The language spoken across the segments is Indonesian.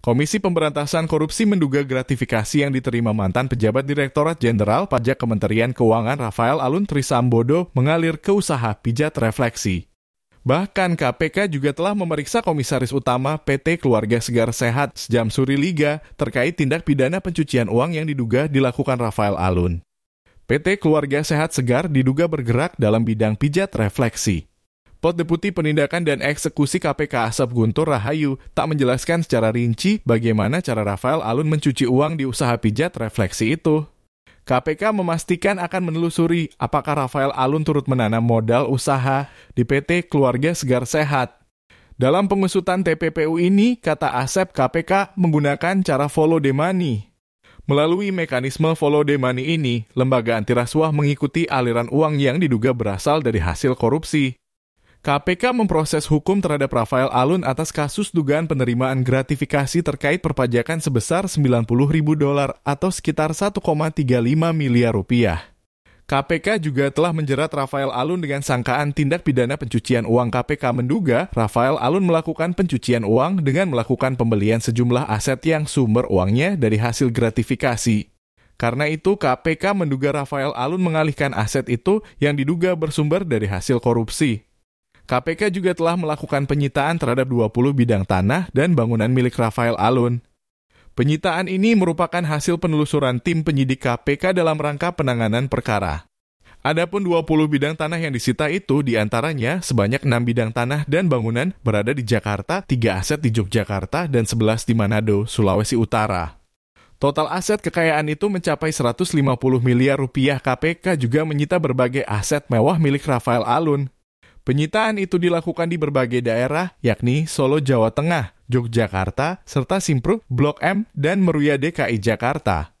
Komisi Pemberantasan Korupsi menduga gratifikasi yang diterima mantan pejabat Direktorat Jenderal Pajak Kementerian Keuangan Rafael Alun Trisambodo mengalir ke usaha pijat refleksi. Bahkan KPK juga telah memeriksa Komisaris Utama PT Keluarga Segar Sehat Sejam Suri Liga terkait tindak pidana pencucian uang yang diduga dilakukan Rafael Alun. PT Keluarga Sehat Segar diduga bergerak dalam bidang pijat refleksi. Pot Deputi Penindakan dan Eksekusi KPK Asep Guntur Rahayu tak menjelaskan secara rinci bagaimana cara Rafael Alun mencuci uang di usaha pijat refleksi itu. KPK memastikan akan menelusuri apakah Rafael Alun turut menanam modal usaha di PT Keluarga Segar Sehat. Dalam pengusutan TPPU ini, kata Asep KPK menggunakan cara follow the money. Melalui mekanisme follow the money ini, lembaga antirasuah mengikuti aliran uang yang diduga berasal dari hasil korupsi. KPK memproses hukum terhadap Rafael Alun atas kasus dugaan penerimaan gratifikasi terkait perpajakan sebesar 90 ribu dolar atau sekitar 1,35 miliar rupiah. KPK juga telah menjerat Rafael Alun dengan sangkaan tindak pidana pencucian uang. KPK menduga Rafael Alun melakukan pencucian uang dengan melakukan pembelian sejumlah aset yang sumber uangnya dari hasil gratifikasi. Karena itu, KPK menduga Rafael Alun mengalihkan aset itu yang diduga bersumber dari hasil korupsi. KPK juga telah melakukan penyitaan terhadap 20 bidang tanah dan bangunan milik Rafael Alun. Penyitaan ini merupakan hasil penelusuran tim penyidik KPK dalam rangka penanganan perkara. Adapun 20 bidang tanah yang disita itu diantaranya sebanyak 6 bidang tanah dan bangunan berada di Jakarta, 3 aset di Yogyakarta, dan 11 di Manado, Sulawesi Utara. Total aset kekayaan itu mencapai 150 miliar rupiah KPK juga menyita berbagai aset mewah milik Rafael Alun. Penyitaan itu dilakukan di berbagai daerah, yakni Solo, Jawa Tengah, Yogyakarta, serta Simpru, Blok M, dan Meruya DKI Jakarta.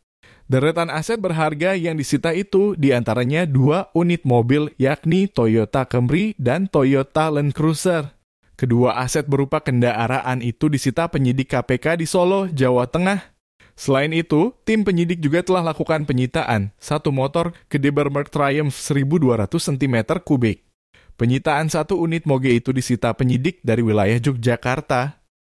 Deretan aset berharga yang disita itu diantaranya dua unit mobil yakni Toyota Camry dan Toyota Land Cruiser. Kedua aset berupa kendaraan itu disita penyidik KPK di Solo, Jawa Tengah. Selain itu, tim penyidik juga telah lakukan penyitaan satu motor ke Debermark Triumph 1200 cm kubik. Penyitaan satu unit moge itu disita penyidik dari wilayah Yogyakarta.